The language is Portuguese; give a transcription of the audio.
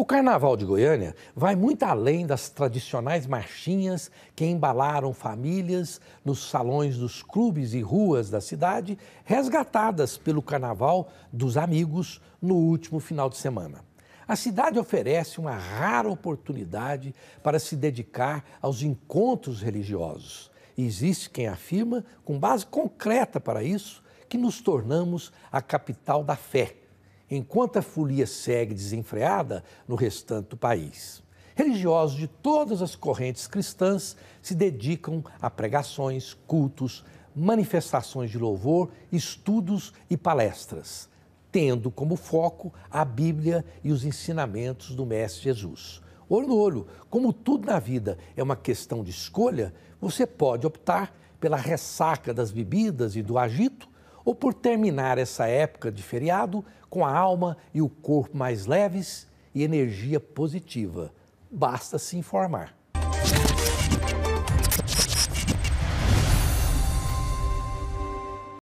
O Carnaval de Goiânia vai muito além das tradicionais marchinhas que embalaram famílias nos salões dos clubes e ruas da cidade, resgatadas pelo Carnaval dos Amigos no último final de semana. A cidade oferece uma rara oportunidade para se dedicar aos encontros religiosos. E existe quem afirma, com base concreta para isso, que nos tornamos a capital da fé enquanto a folia segue desenfreada no restante do país. Religiosos de todas as correntes cristãs se dedicam a pregações, cultos, manifestações de louvor, estudos e palestras, tendo como foco a Bíblia e os ensinamentos do Mestre Jesus. Olho no olho, como tudo na vida é uma questão de escolha, você pode optar pela ressaca das bebidas e do agito ou por terminar essa época de feriado com a alma e o corpo mais leves e energia positiva. Basta se informar.